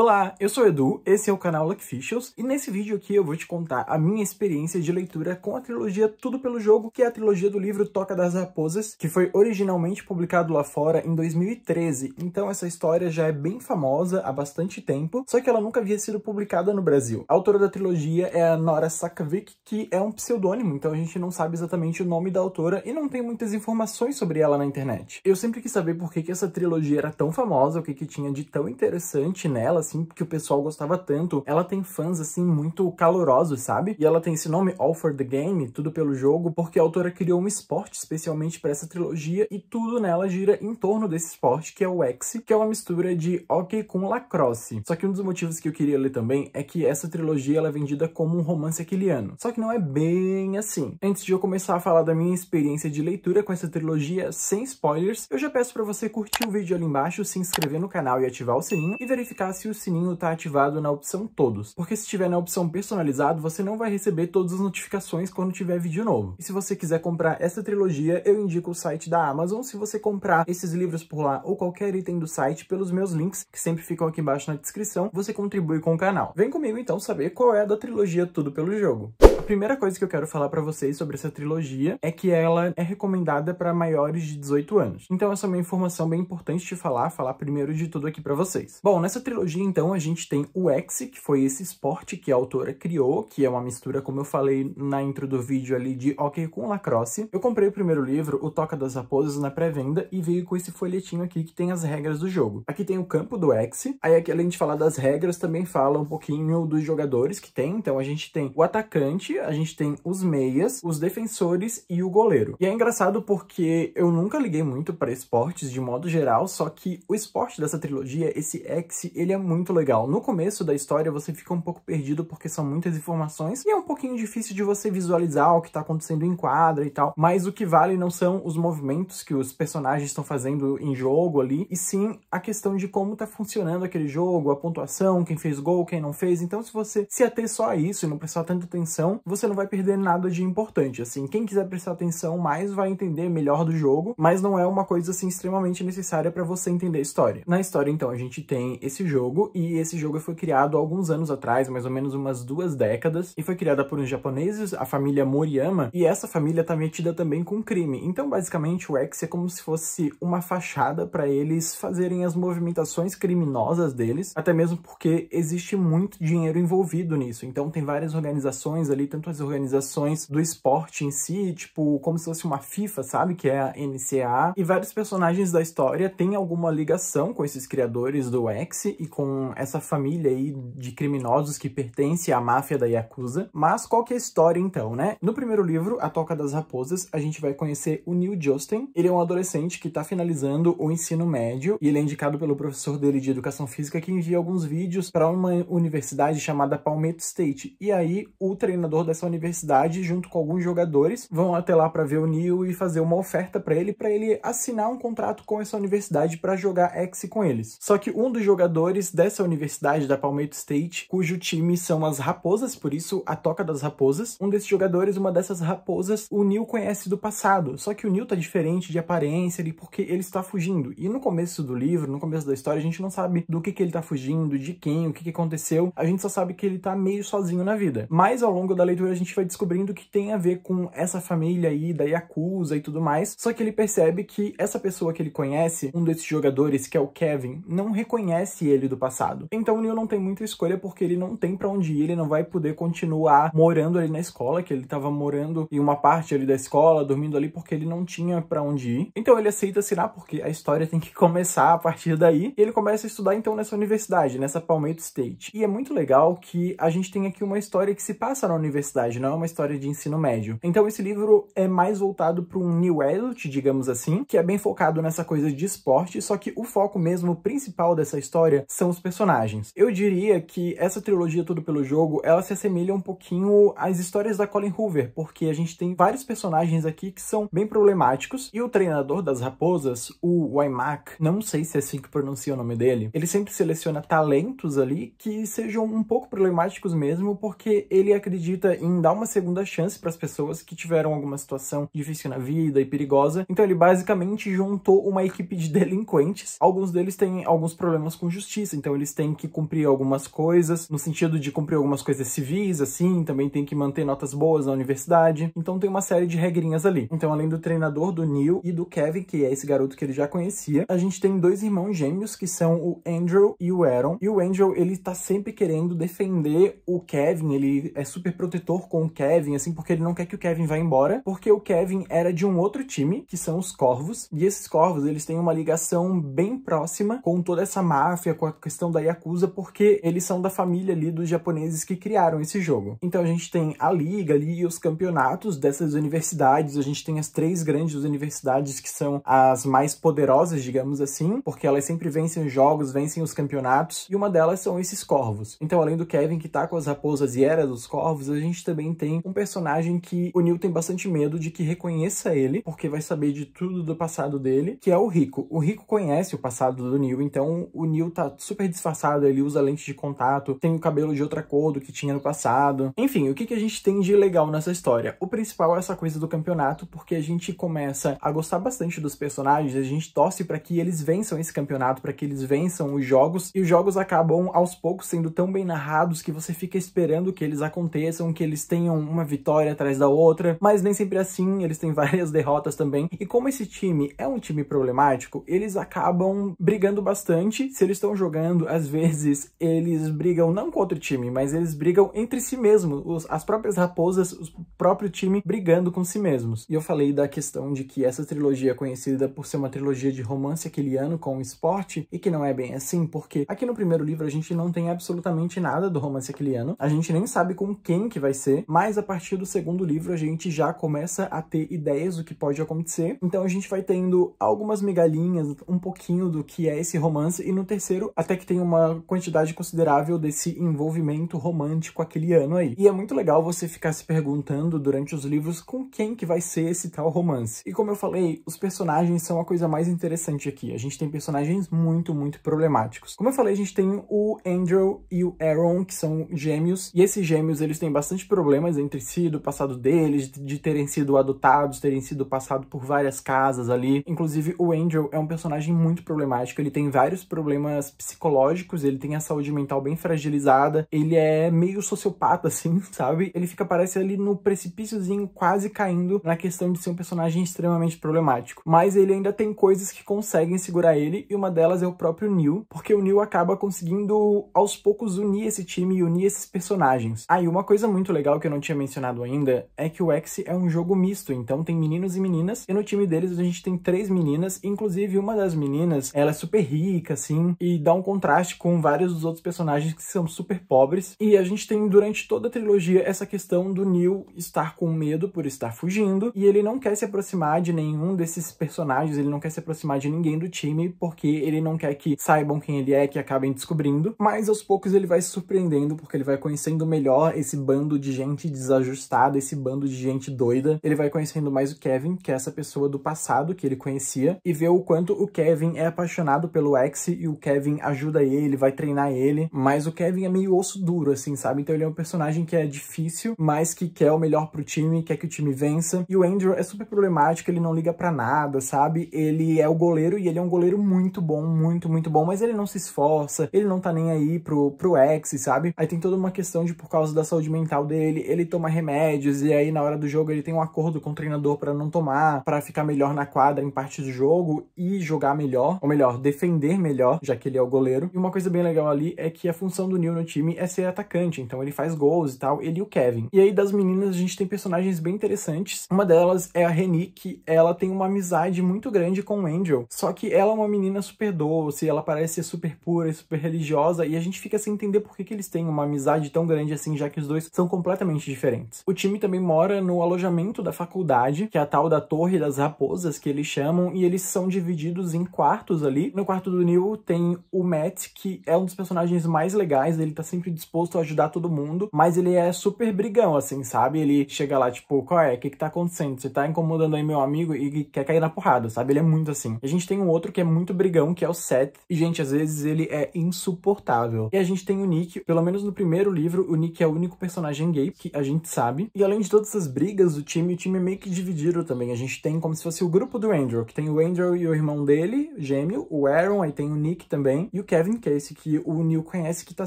Olá, eu sou o Edu, esse é o canal Luckficials, e nesse vídeo aqui eu vou te contar a minha experiência de leitura com a trilogia Tudo Pelo Jogo, que é a trilogia do livro Toca das Raposas, que foi originalmente publicado lá fora em 2013, então essa história já é bem famosa há bastante tempo, só que ela nunca havia sido publicada no Brasil. A autora da trilogia é a Nora Sakavik, que é um pseudônimo, então a gente não sabe exatamente o nome da autora e não tem muitas informações sobre ela na internet. Eu sempre quis saber por que, que essa trilogia era tão famosa, o que, que tinha de tão interessante nela, assim, porque o pessoal gostava tanto. Ela tem fãs, assim, muito calorosos, sabe? E ela tem esse nome, All for the Game, tudo pelo jogo, porque a autora criou um esporte especialmente para essa trilogia e tudo nela gira em torno desse esporte, que é o X, que é uma mistura de hockey com lacrosse. Só que um dos motivos que eu queria ler também é que essa trilogia ela é vendida como um romance aquiliano. Só que não é bem assim. Antes de eu começar a falar da minha experiência de leitura com essa trilogia sem spoilers, eu já peço para você curtir o vídeo ali embaixo, se inscrever no canal e ativar o sininho e verificar se o sininho está ativado na opção todos, porque se tiver na opção personalizado, você não vai receber todas as notificações quando tiver vídeo novo. E se você quiser comprar essa trilogia, eu indico o site da Amazon. Se você comprar esses livros por lá ou qualquer item do site pelos meus links, que sempre ficam aqui embaixo na descrição, você contribui com o canal. Vem comigo então saber qual é a da trilogia Tudo pelo Jogo primeira coisa que eu quero falar para vocês sobre essa trilogia é que ela é recomendada para maiores de 18 anos. Então essa é uma informação bem importante de falar, falar primeiro de tudo aqui para vocês. Bom, nessa trilogia então a gente tem o X, que foi esse esporte que a autora criou, que é uma mistura, como eu falei na intro do vídeo ali, de hockey com lacrosse. Eu comprei o primeiro livro, O Toca das Raposas, na pré-venda e veio com esse folhetinho aqui que tem as regras do jogo. Aqui tem o campo do X, aí aqui além de falar das regras, também fala um pouquinho dos jogadores que tem, então a gente tem o atacante, a gente tem os meias, os defensores e o goleiro. E é engraçado porque eu nunca liguei muito para esportes de modo geral, só que o esporte dessa trilogia, esse X, ele é muito legal. No começo da história você fica um pouco perdido porque são muitas informações e é um pouquinho difícil de você visualizar o que está acontecendo em quadra e tal, mas o que vale não são os movimentos que os personagens estão fazendo em jogo ali, e sim a questão de como está funcionando aquele jogo, a pontuação, quem fez gol, quem não fez. Então se você se ater só a isso e não prestar tanta atenção, você não vai perder nada de importante. Assim, quem quiser prestar atenção mais vai entender melhor do jogo, mas não é uma coisa assim extremamente necessária para você entender a história. Na história, então, a gente tem esse jogo e esse jogo foi criado alguns anos atrás, mais ou menos umas duas décadas, e foi criada por uns japoneses, a família Moriyama, e essa família tá metida também com crime. Então, basicamente, o X é como se fosse uma fachada para eles fazerem as movimentações criminosas deles, até mesmo porque existe muito dinheiro envolvido nisso. Então, tem várias organizações ali tanto as organizações do esporte em si, tipo, como se fosse uma FIFA, sabe? Que é a NCAA. E vários personagens da história têm alguma ligação com esses criadores do X e com essa família aí de criminosos que pertence à máfia da Yakuza. Mas qual que é a história então, né? No primeiro livro, A Toca das Raposas, a gente vai conhecer o Neil Justin. Ele é um adolescente que tá finalizando o ensino médio e ele é indicado pelo professor dele de educação física que envia alguns vídeos para uma universidade chamada Palmetto State. E aí o treinador diretor dessa universidade, junto com alguns jogadores, vão até lá para ver o Neil e fazer uma oferta para ele, para ele assinar um contrato com essa universidade para jogar X com eles. Só que um dos jogadores dessa universidade, da Palmetto State, cujo time são as raposas, por isso a Toca das Raposas, um desses jogadores, uma dessas raposas, o Neil conhece do passado. Só que o Neil tá diferente de aparência ali, porque ele está fugindo. E no começo do livro, no começo da história, a gente não sabe do que, que ele tá fugindo, de quem, o que, que aconteceu. A gente só sabe que ele tá meio sozinho na vida. Mas ao longo da leitura a gente vai descobrindo que tem a ver com essa família aí da Yakuza e tudo mais, só que ele percebe que essa pessoa que ele conhece, um desses jogadores, que é o Kevin, não reconhece ele do passado. Então o Neil não tem muita escolha porque ele não tem para onde ir, ele não vai poder continuar morando ali na escola, que ele tava morando em uma parte ali da escola, dormindo ali porque ele não tinha para onde ir. Então ele aceita assinar porque a história tem que começar a partir daí, e ele começa a estudar então nessa universidade, nessa Palmetto State. E é muito legal que a gente tem aqui uma história que se passa na universidade universidade, não é uma história de ensino médio. Então esse livro é mais voltado para um new adult, digamos assim, que é bem focado nessa coisa de esporte, só que o foco mesmo principal dessa história são os personagens. Eu diria que essa trilogia Tudo pelo Jogo, ela se assemelha um pouquinho às histórias da Colin Hoover, porque a gente tem vários personagens aqui que são bem problemáticos, e o treinador das raposas, o Wymack, não sei se é assim que pronuncia o nome dele, ele sempre seleciona talentos ali que sejam um pouco problemáticos mesmo, porque ele acredita acredita em dar uma segunda chance para as pessoas que tiveram alguma situação difícil na vida e perigosa. Então ele basicamente juntou uma equipe de delinquentes. Alguns deles têm alguns problemas com justiça, então eles têm que cumprir algumas coisas, no sentido de cumprir algumas coisas civis, assim, também tem que manter notas boas na universidade. Então tem uma série de regrinhas ali. Então, além do treinador do Neil e do Kevin, que é esse garoto que ele já conhecia, a gente tem dois irmãos gêmeos que são o Andrew e o Aaron. E o Andrew, ele tá sempre querendo defender o Kevin, ele é super protetor com o Kevin, assim, porque ele não quer que o Kevin vá embora, porque o Kevin era de um outro time, que são os Corvos, e esses Corvos, eles têm uma ligação bem próxima com toda essa máfia, com a questão da Yakuza, porque eles são da família ali dos japoneses que criaram esse jogo. Então a gente tem a liga ali e os campeonatos dessas universidades, a gente tem as três grandes universidades que são as mais poderosas, digamos assim, porque elas sempre vencem os jogos, vencem os campeonatos, e uma delas são esses Corvos. Então além do Kevin que tá com as raposas e era dos Corvos, a gente gente também tem um personagem que o Neil tem bastante medo de que reconheça ele, porque vai saber de tudo do passado dele, que é o Rico. O Rico conhece o passado do Neil, então o Neil tá super disfarçado, ele usa lente de contato, tem o cabelo de outra cor do que tinha no passado. Enfim, o que, que a gente tem de legal nessa história? O principal é essa coisa do campeonato, porque a gente começa a gostar bastante dos personagens, a gente torce para que eles vençam esse campeonato, para que eles vençam os jogos, e os jogos acabam aos poucos sendo tão bem narrados que você fica esperando que eles aconteçam que eles tenham uma vitória atrás da outra, mas nem sempre é assim, eles têm várias derrotas também. E como esse time é um time problemático, eles acabam brigando bastante. Se eles estão jogando, às vezes eles brigam não com outro time, mas eles brigam entre si mesmos, as próprias raposas, o próprio time brigando com si mesmos. E eu falei da questão de que essa trilogia é conhecida por ser uma trilogia de romance aquiliano com esporte, e que não é bem assim, porque aqui no primeiro livro a gente não tem absolutamente nada do romance aquiliano, a gente nem sabe com quem que que vai ser, mas a partir do segundo livro a gente já começa a ter ideias do que pode acontecer. Então a gente vai tendo algumas migalhinhas, um pouquinho do que é esse romance, e no terceiro até que tem uma quantidade considerável desse envolvimento romântico aquele ano aí. E é muito legal você ficar se perguntando durante os livros com quem que vai ser esse tal romance. E como eu falei, os personagens são a coisa mais interessante aqui. A gente tem personagens muito, muito problemáticos. Como eu falei, a gente tem o Andrew e o Aaron, que são gêmeos, e esses gêmeos eles têm bastante bastante problemas entre si, do passado deles, de terem sido adotados, terem sido passado por várias casas ali. Inclusive, o Angel é um personagem muito problemático, ele tem vários problemas psicológicos, ele tem a saúde mental bem fragilizada, ele é meio sociopata, assim, sabe? Ele fica, parece ali no precipíciozinho, quase caindo na questão de ser um personagem extremamente problemático. Mas ele ainda tem coisas que conseguem segurar ele, e uma delas é o próprio Neil, porque o Neil acaba conseguindo, aos poucos, unir esse time e unir esses personagens. Aí, ah, uma coisa muito muito legal que eu não tinha mencionado ainda é que o X é um jogo misto, então tem meninos e meninas, e no time deles a gente tem três meninas, inclusive uma das meninas, ela é super rica, assim, e dá um contraste com vários dos outros personagens que são super pobres, e a gente tem durante toda a trilogia essa questão do Neil estar com medo por estar fugindo, e ele não quer se aproximar de nenhum desses personagens, ele não quer se aproximar de ninguém do time, porque ele não quer que saibam quem ele é, que acabem descobrindo, mas aos poucos ele vai se surpreendendo, porque ele vai conhecendo melhor esse bando bando de gente desajustada, esse bando de gente doida. Ele vai conhecendo mais o Kevin, que é essa pessoa do passado que ele conhecia, e vê o quanto o Kevin é apaixonado pelo X e o Kevin ajuda ele, vai treinar ele, mas o Kevin é meio osso duro, assim, sabe? Então ele é um personagem que é difícil, mas que quer o melhor pro time, quer que o time vença. E o Andrew é super problemático, ele não liga para nada, sabe? Ele é o goleiro e ele é um goleiro muito bom, muito, muito bom, mas ele não se esforça, ele não tá nem aí pro, pro X, sabe? Aí tem toda uma questão de por causa da saúde mental mental dele, ele toma remédios e aí na hora do jogo ele tem um acordo com o treinador para não tomar, para ficar melhor na quadra em parte do jogo e jogar melhor, ou melhor, defender melhor, já que ele é o goleiro. E uma coisa bem legal ali é que a função do Neil no time é ser atacante, então ele faz gols e tal, ele e o Kevin. E aí das meninas a gente tem personagens bem interessantes. Uma delas é a Reni, que ela tem uma amizade muito grande com o Angel, só que ela é uma menina super doce, ela parece ser super pura e super religiosa e a gente fica sem entender por que, que eles têm uma amizade tão grande assim, já que os dois são completamente diferentes. O time também mora no alojamento da faculdade, que é a tal da Torre das Raposas, que eles chamam, e eles são divididos em quartos ali. No quarto do Neil tem o Matt, que é um dos personagens mais legais, ele tá sempre disposto a ajudar todo mundo, mas ele é super brigão, assim, sabe? Ele chega lá, tipo, qual é? O que que tá acontecendo? Você tá incomodando aí meu amigo e quer cair na porrada, sabe? Ele é muito assim. A gente tem um outro que é muito brigão, que é o Seth, e, gente, às vezes ele é insuportável. E a gente tem o Nick, pelo menos no primeiro livro, o Nick é o único personagem personagem gay, que a gente sabe. E além de todas essas brigas o time, o time é meio que dividido também. A gente tem como se fosse o grupo do Andrew, que tem o Andrew e o irmão dele, gêmeo, o Aaron, aí tem o Nick também, e o Kevin Casey, que o Neil conhece, que tá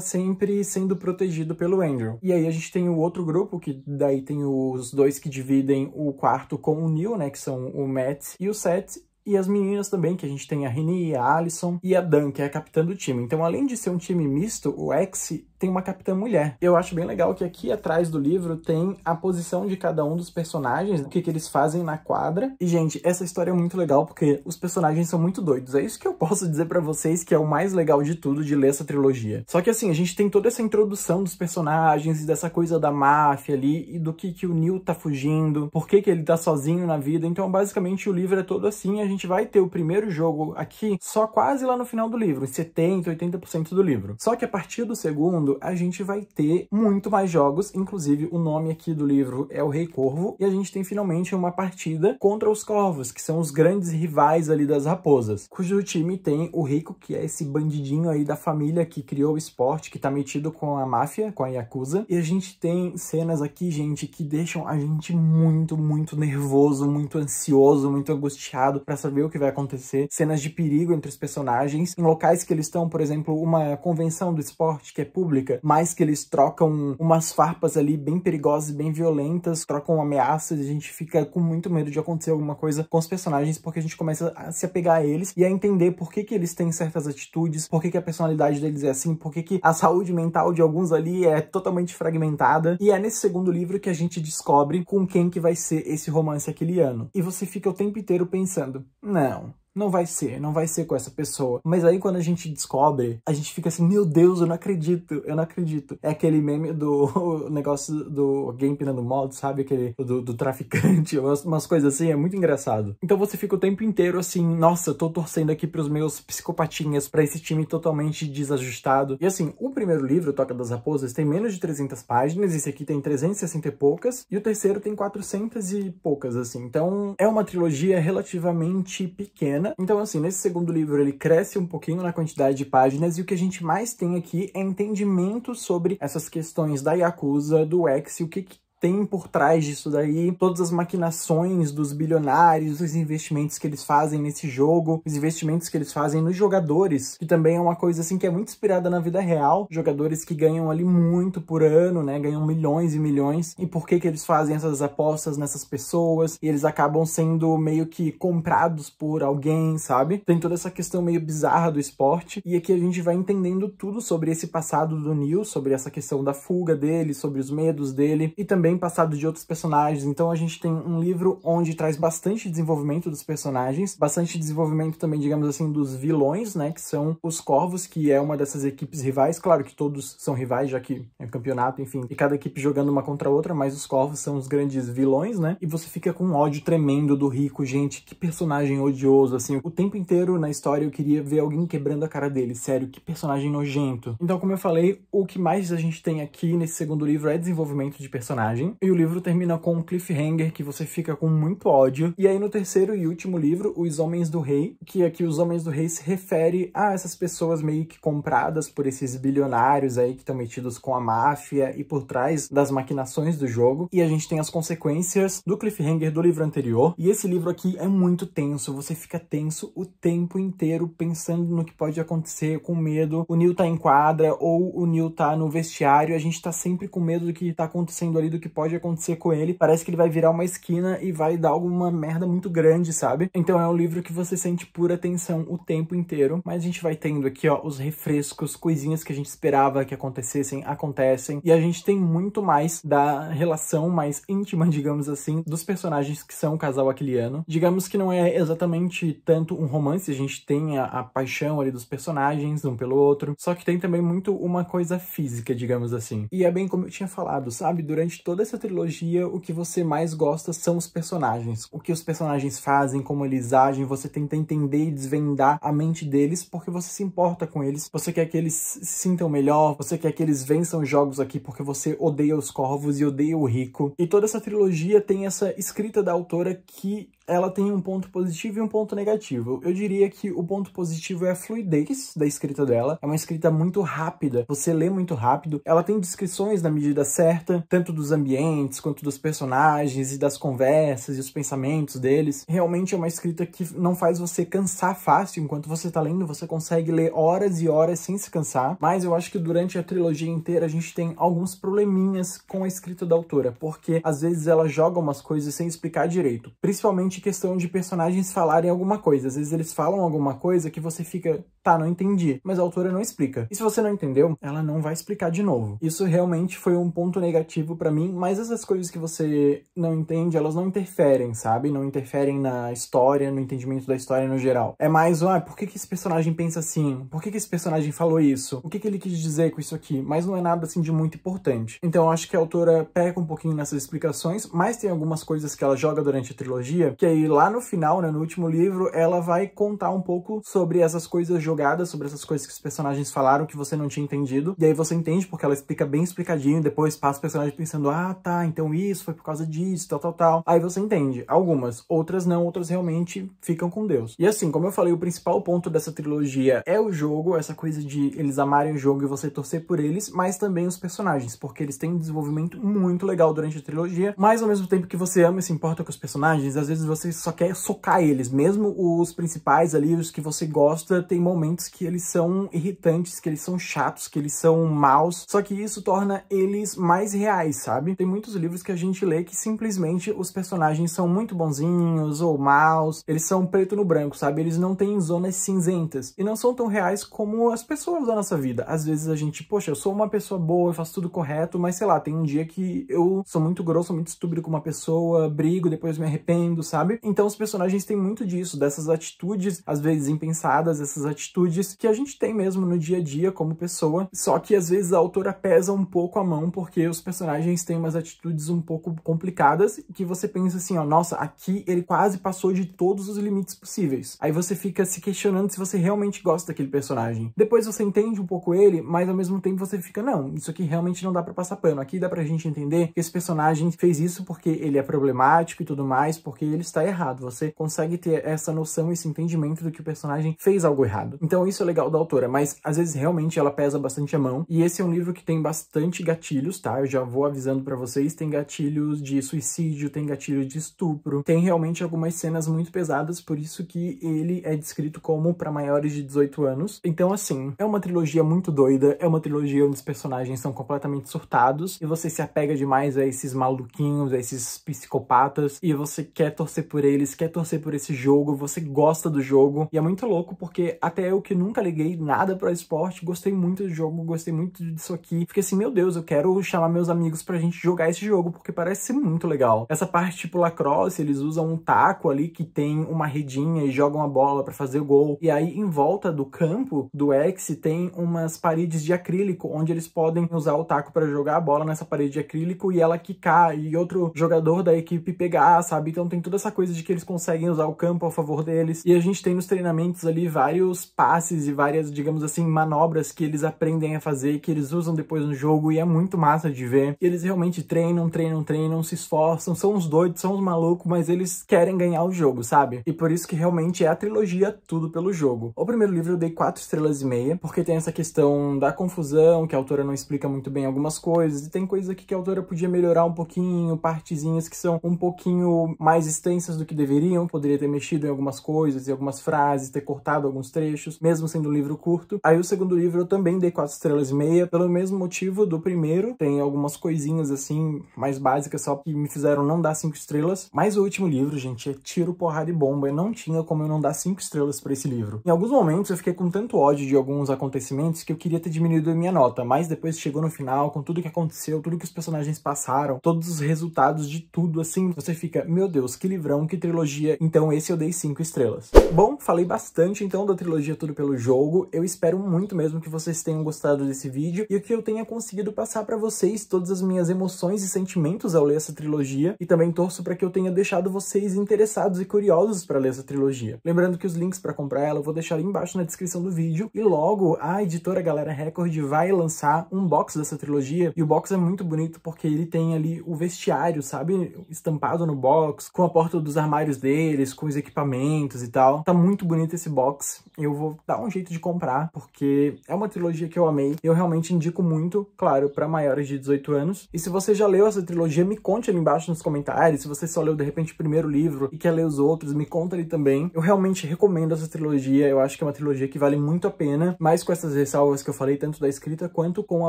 sempre sendo protegido pelo Andrew. E aí a gente tem o outro grupo, que daí tem os dois que dividem o quarto com o Neil, né, que são o Matt e o Seth, e as meninas também, que a gente tem a Rini, a Alison e a Dan, que é a capitã do time. Então, além de ser um time misto, o X tem uma capitã mulher. Eu acho bem legal que aqui atrás do livro tem a posição de cada um dos personagens, o que, que eles fazem na quadra. E, gente, essa história é muito legal porque os personagens são muito doidos. É isso que eu posso dizer para vocês que é o mais legal de tudo de ler essa trilogia. Só que, assim, a gente tem toda essa introdução dos personagens e dessa coisa da máfia ali e do que, que o Neil tá fugindo, por que, que ele tá sozinho na vida. Então, basicamente, o livro é todo assim. A gente vai ter o primeiro jogo aqui só quase lá no final do livro, 70, 80% do livro. Só que a partir do segundo, a gente vai ter muito mais jogos, inclusive o nome aqui do livro é o Rei Corvo, e a gente tem finalmente uma partida contra os Corvos, que são os grandes rivais ali das raposas, cujo time tem o Rico, que é esse bandidinho aí da família que criou o esporte, que tá metido com a máfia, com a Yakuza, e a gente tem cenas aqui, gente, que deixam a gente muito, muito nervoso, muito ansioso, muito angustiado para saber o que vai acontecer, cenas de perigo entre os personagens, em locais que eles estão, por exemplo, uma convenção do esporte que é pública, pública, mas que eles trocam umas farpas ali bem perigosas e bem violentas, trocam ameaças, e a gente fica com muito medo de acontecer alguma coisa com os personagens, porque a gente começa a se apegar a eles e a entender por que, que eles têm certas atitudes, por que, que a personalidade deles é assim, por que, que a saúde mental de alguns ali é totalmente fragmentada. E é nesse segundo livro que a gente descobre com quem que vai ser esse romance aquele ano. E você fica o tempo inteiro pensando, não, não vai ser, não vai ser com essa pessoa. Mas aí quando a gente descobre, a gente fica assim, meu Deus, eu não acredito, eu não acredito. É aquele meme do negócio do alguém pinando modo, sabe? Aquele do, do traficante, umas, umas, coisas assim, é muito engraçado. Então você fica o tempo inteiro assim, nossa, eu tô torcendo aqui pros meus psicopatinhas, para esse time totalmente desajustado. E assim, o primeiro livro, Toca das Raposas, tem menos de 300 páginas, esse aqui tem 360 e poucas, e o terceiro tem 400 e poucas, assim. Então é uma trilogia relativamente pequena, então, assim, nesse segundo livro ele cresce um pouquinho na quantidade de páginas e o que a gente mais tem aqui é entendimento sobre essas questões da Yakuza, do X e o que, que tem por trás disso daí, todas as maquinações dos bilionários, os investimentos que eles fazem nesse jogo, os investimentos que eles fazem nos jogadores, que também é uma coisa assim que é muito inspirada na vida real, jogadores que ganham ali muito por ano, né, ganham milhões e milhões, e por que que eles fazem essas apostas nessas pessoas, e eles acabam sendo meio que comprados por alguém, sabe? Tem toda essa questão meio bizarra do esporte, e aqui a gente vai entendendo tudo sobre esse passado do Neil, sobre essa questão da fuga dele, sobre os medos dele, e também passado de outros personagens, então a gente tem um livro onde traz bastante desenvolvimento dos personagens, bastante desenvolvimento também, digamos assim, dos vilões, né, que são os Corvos, que é uma dessas equipes rivais, claro que todos são rivais, já que é um campeonato, enfim, e cada equipe jogando uma contra a outra, mas os Corvos são os grandes vilões, né, e você fica com um ódio tremendo do Rico, gente, que personagem odioso, assim, o tempo inteiro na história eu queria ver alguém quebrando a cara dele, sério, que personagem nojento. Então, como eu falei, o que mais a gente tem aqui nesse segundo livro é desenvolvimento de personagens, personagem. E o livro termina com um cliffhanger que você fica com muito ódio. E aí no terceiro e último livro, Os Homens do Rei, que aqui é Os Homens do Rei se refere a essas pessoas meio que compradas por esses bilionários aí que estão metidos com a máfia e por trás das maquinações do jogo. E a gente tem as consequências do cliffhanger do livro anterior. E esse livro aqui é muito tenso, você fica tenso o tempo inteiro pensando no que pode acontecer, com medo. O Neil tá em quadra ou o Neil tá no vestiário, a gente tá sempre com medo do que tá acontecendo ali, do que pode acontecer com ele. Parece que ele vai virar uma esquina e vai dar alguma merda muito grande, sabe? Então é um livro que você sente pura tensão o tempo inteiro, mas a gente vai tendo aqui, ó, os refrescos, coisinhas que a gente esperava que acontecessem, acontecem, e a gente tem muito mais da relação mais íntima, digamos assim, dos personagens que são o casal aquiliano. Digamos que não é exatamente tanto um romance, a gente tem a, a paixão ali dos personagens, um pelo outro, só que tem também muito uma coisa física, digamos assim. E é bem como eu tinha falado, sabe? Durante todo toda essa trilogia, o que você mais gosta são os personagens. O que os personagens fazem, como eles agem, você tenta entender e desvendar a mente deles, porque você se importa com eles, você quer que eles se sintam melhor, você quer que eles vençam os jogos aqui porque você odeia os corvos e odeia o rico. E toda essa trilogia tem essa escrita da autora que ela tem um ponto positivo e um ponto negativo. Eu diria que o ponto positivo é a fluidez da escrita dela. É uma escrita muito rápida, você lê muito rápido. Ela tem descrições na medida certa, tanto dos ambientes quanto dos personagens e das conversas e os pensamentos deles. Realmente é uma escrita que não faz você cansar fácil enquanto você tá lendo, você consegue ler horas e horas sem se cansar. Mas eu acho que durante a trilogia inteira a gente tem alguns probleminhas com a escrita da autora, porque às vezes ela joga umas coisas sem explicar direito, principalmente somente questão de personagens falarem alguma coisa. Às vezes eles falam alguma coisa que você fica, tá, não entendi, mas a autora não explica. E se você não entendeu, ela não vai explicar de novo. Isso realmente foi um ponto negativo para mim, mas essas coisas que você não entende, elas não interferem, sabe? Não interferem na história, no entendimento da história no geral. É mais, ah, por que, que esse personagem pensa assim? Por que, que esse personagem falou isso? O que, que ele quis dizer com isso aqui? Mas não é nada assim de muito importante. Então eu acho que a autora peca um pouquinho nessas explicações, mas tem algumas coisas que ela joga durante a trilogia que que aí lá no final, né, no último livro, ela vai contar um pouco sobre essas coisas jogadas, sobre essas coisas que os personagens falaram que você não tinha entendido. E aí você entende, porque ela explica bem explicadinho, depois passa o personagem pensando, ah, tá, então isso foi por causa disso, tal, tal, tal. Aí você entende. Algumas, outras não, outras realmente ficam com Deus. E assim, como eu falei, o principal ponto dessa trilogia é o jogo, essa coisa de eles amarem o jogo e você torcer por eles, mas também os personagens, porque eles têm um desenvolvimento muito legal durante a trilogia, mas ao mesmo tempo que você ama e se importa com os personagens, às vezes você você só quer socar eles. Mesmo os principais ali, os que você gosta, tem momentos que eles são irritantes, que eles são chatos, que eles são maus. Só que isso torna eles mais reais, sabe? Tem muitos livros que a gente lê que simplesmente os personagens são muito bonzinhos ou maus. Eles são preto no branco, sabe? Eles não têm zonas cinzentas. E não são tão reais como as pessoas da nossa vida. Às vezes a gente, poxa, eu sou uma pessoa boa, eu faço tudo correto, mas sei lá, tem um dia que eu sou muito grosso, muito estúpido com uma pessoa, brigo, depois me arrependo, sabe? sabe? Então os personagens têm muito disso, dessas atitudes, às vezes impensadas, essas atitudes que a gente tem mesmo no dia a dia como pessoa, só que às vezes a autora pesa um pouco a mão porque os personagens têm umas atitudes um pouco complicadas que você pensa assim, ó, nossa, aqui ele quase passou de todos os limites possíveis. Aí você fica se questionando se você realmente gosta daquele personagem. Depois você entende um pouco ele, mas ao mesmo tempo você fica, não, isso aqui realmente não dá para passar pano. Aqui dá pra gente entender que esse personagem fez isso porque ele é problemático e tudo mais, porque ele está errado. Você consegue ter essa noção, esse entendimento do que o personagem fez algo errado. Então isso é legal da autora, mas às vezes realmente ela pesa bastante a mão. E esse é um livro que tem bastante gatilhos, tá? Eu já vou avisando para vocês, tem gatilhos de suicídio, tem gatilhos de estupro, tem realmente algumas cenas muito pesadas, por isso que ele é descrito como para maiores de 18 anos. Então assim, é uma trilogia muito doida, é uma trilogia onde os personagens são completamente surtados e você se apega demais a esses maluquinhos, a esses psicopatas e você quer torcer torcer por eles, quer torcer por esse jogo, você gosta do jogo. E é muito louco porque até eu que nunca liguei nada para esporte, gostei muito do jogo, gostei muito disso aqui. Fiquei assim, meu Deus, eu quero chamar meus amigos pra gente jogar esse jogo porque parece ser muito legal. Essa parte tipo lacrosse, eles usam um taco ali que tem uma redinha e jogam a bola para fazer o gol. E aí em volta do campo do X tem umas paredes de acrílico onde eles podem usar o taco para jogar a bola nessa parede de acrílico e ela quicar e outro jogador da equipe pegar, sabe? Então tem toda essa coisa de que eles conseguem usar o campo a favor deles. E a gente tem nos treinamentos ali vários passes e várias, digamos assim, manobras que eles aprendem a fazer, que eles usam depois no jogo e é muito massa de ver. E eles realmente treinam, treinam, treinam, se esforçam, são uns doidos, são uns malucos, mas eles querem ganhar o jogo, sabe? E por isso que realmente é a trilogia tudo pelo jogo. O primeiro livro eu dei quatro estrelas e meia, porque tem essa questão da confusão, que a autora não explica muito bem algumas coisas, e tem coisas aqui que a autora podia melhorar um pouquinho, partezinhas que são um pouquinho mais extensas do que deveriam, poderia ter mexido em algumas coisas e algumas frases, ter cortado alguns trechos, mesmo sendo um livro curto. Aí o segundo livro eu também dei quatro estrelas e meia, pelo mesmo motivo do primeiro, tem algumas coisinhas assim mais básicas só que me fizeram não dar cinco estrelas, mas o último livro, gente, é tiro, porrada e bomba, e não tinha como eu não dar cinco estrelas para esse livro. Em alguns momentos eu fiquei com tanto ódio de alguns acontecimentos que eu queria ter diminuído a minha nota, mas depois chegou no final, com tudo que aconteceu, tudo que os personagens passaram, todos os resultados de tudo, assim, você fica, meu Deus, que livro livrão, que trilogia. Então esse eu dei 5 estrelas. Bom, falei bastante então da trilogia Tudo Pelo Jogo. Eu espero muito mesmo que vocês tenham gostado desse vídeo e que eu tenha conseguido passar para vocês todas as minhas emoções e sentimentos ao ler essa trilogia. E também torço para que eu tenha deixado vocês interessados e curiosos para ler essa trilogia. Lembrando que os links para comprar ela eu vou deixar ali embaixo na descrição do vídeo. E logo a editora Galera Record vai lançar um box dessa trilogia. E o box é muito bonito porque ele tem ali o vestiário, sabe? Estampado no box, com a porta perto dos armários deles, com os equipamentos e tal. Tá muito bonito esse box. Eu vou dar um jeito de comprar, porque é uma trilogia que eu amei. Eu realmente indico muito, claro, para maiores de 18 anos. E se você já leu essa trilogia, me conte ali embaixo nos comentários. Se você só leu, de repente, o primeiro livro e quer ler os outros, me conta ali também. Eu realmente recomendo essa trilogia. Eu acho que é uma trilogia que vale muito a pena, mas com essas ressalvas que eu falei, tanto da escrita quanto com a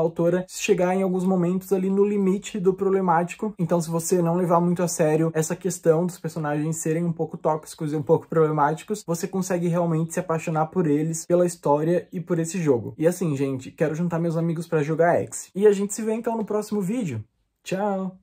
autora, chegar em alguns momentos ali no limite do problemático. Então, se você não levar muito a sério essa questão dos personagens personagens serem um pouco tóxicos e um pouco problemáticos, você consegue realmente se apaixonar por eles, pela história e por esse jogo. E assim, gente, quero juntar meus amigos para jogar X. E a gente se vê então no próximo vídeo. Tchau!